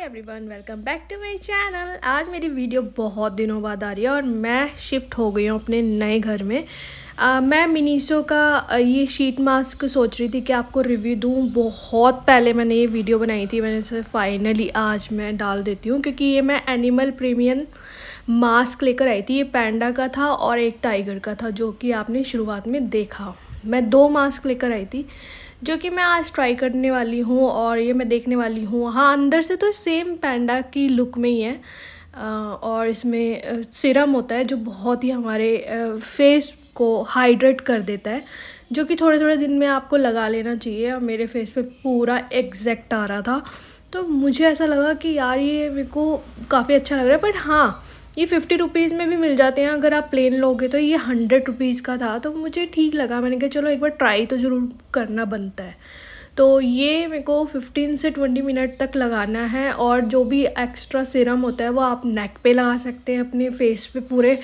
hi everyone welcome back to my channel आज मेरी video बहुत दिनों बाद आ रही है और मैं शिफ्ट हो गई हूँ अपने नए घर में आ, मैं मिनीसो का ये शीट मास्क सोच रही थी कि आपको रिव्यू दूँ बहुत पहले मैंने ये वीडियो बनाई थी मैंने इसे फाइनली आज मैं डाल देती हूँ क्योंकि ये मैं एनिमल प्रीमियम मास्क लेकर आई थी ये पैंडा का था और एक टाइगर का था जो कि आपने शुरुआत में देखा मैं दो मास्क लेकर आई थी जो कि मैं आज ट्राई करने वाली हूँ और ये मैं देखने वाली हूँ हाँ अंदर से तो सेम पैंडा की लुक में ही है और इसमें सिरम होता है जो बहुत ही हमारे फेस को हाइड्रेट कर देता है जो कि थोड़े थोड़े दिन में आपको लगा लेना चाहिए और मेरे फेस पे पूरा एग्जैक्ट आ रहा था तो मुझे ऐसा लगा कि यार ये मेरे को काफ़ी अच्छा लग रहा है बट हाँ ये फिफ्टी रुपीज़ में भी मिल जाते हैं अगर आप प्लेन लोगे तो ये हंड्रेड रुपीज़ का था तो मुझे ठीक लगा मैंने कहा चलो एक बार ट्राई तो ज़रूर करना बनता है तो ये मेरे को 15 से 20 मिनट तक लगाना है और जो भी एक्स्ट्रा सिरम होता है वो आप नेक पे लगा सकते हैं अपने फेस पे पूरे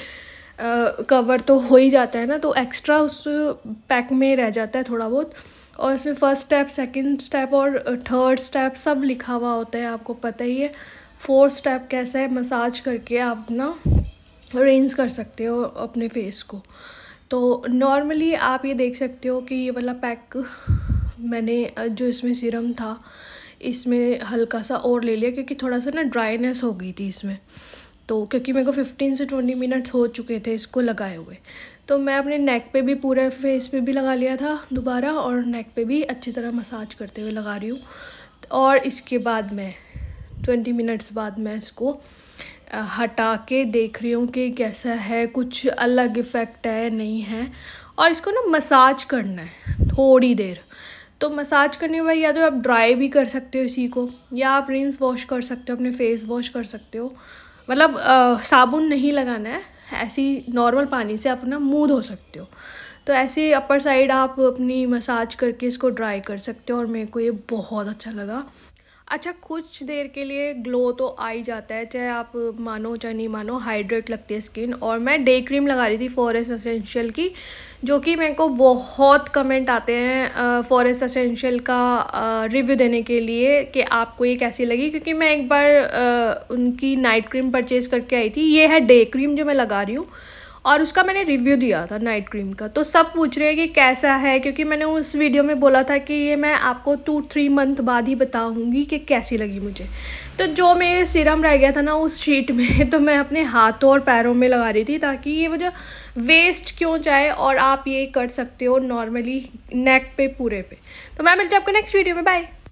कवर तो हो ही जाता है ना तो एक्स्ट्रा उस पैक में रह जाता है थोड़ा बहुत और इसमें फ़र्स्ट स्टेप सेकंड स्टेप और थर्ड स्टेप सब लिखा हुआ होता है आपको पता ही है फोर स्टेप कैसा है मसाज करके आप ना अरेंज कर सकते हो अपने फेस को तो नॉर्मली आप ये देख सकते हो कि ये वाला पैक मैंने जो इसमें सीरम था इसमें हल्का सा और ले लिया क्योंकि थोड़ा सा ना ड्राइनेस हो गई थी इसमें तो क्योंकि मेरे को 15 से 20 मिनट्स हो चुके थे इसको लगाए हुए तो मैं अपने नेक पे भी पूरे फेस पे भी लगा लिया था दोबारा और नेक पे भी अच्छी तरह मसाज करते हुए लगा रही हूँ और इसके बाद मैं ट्वेंटी मिनट्स बाद मैं इसको हटा के देख रही हूँ कि कैसा है कुछ अलग इफ़ेक्ट है नहीं है और इसको ना मसाज करना है थोड़ी देर तो मसाज करने के बाद या तो आप ड्राई भी कर सकते हो इसी को या आप रिंस वॉश कर सकते हो अपने फेस वॉश कर सकते हो मतलब साबुन नहीं लगाना है ऐसी नॉर्मल पानी से आप अपना मुँह धो सकते हो तो ऐसे अपर साइड आप अपनी मसाज करके इसको ड्राई कर सकते हो और मेरे को ये बहुत अच्छा लगा अच्छा कुछ देर के लिए ग्लो तो आ ही जाता है चाहे आप मानो चाहे नहीं मानो हाइड्रेट लगती है स्किन और मैं डे क्रीम लगा रही थी फॉरेस्ट असेंशियल की जो कि मेरे को बहुत कमेंट आते हैं फॉरेस्ट असेंशियल का रिव्यू देने के लिए कि आपको ये कैसी लगी क्योंकि मैं एक बार आ, उनकी नाइट क्रीम परचेज़ करके आई थी ये है डे क्रीम जो मैं लगा रही हूँ और उसका मैंने रिव्यू दिया था नाइट क्रीम का तो सब पूछ रहे हैं कि कैसा है क्योंकि मैंने उस वीडियो में बोला था कि ये मैं आपको टू थ्री मंथ बाद ही बताऊँगी कि कैसी लगी मुझे तो जो मेरे सीरम रह गया था ना उस शीट में तो मैं अपने हाथों और पैरों में लगा रही थी ताकि ये वो वेस्ट क्यों जाए और आप ये कर सकते हो नॉर्मली नेक पे पूरे पे तो मैं मिलती हूँ आपको नेक्स्ट वीडियो में बाय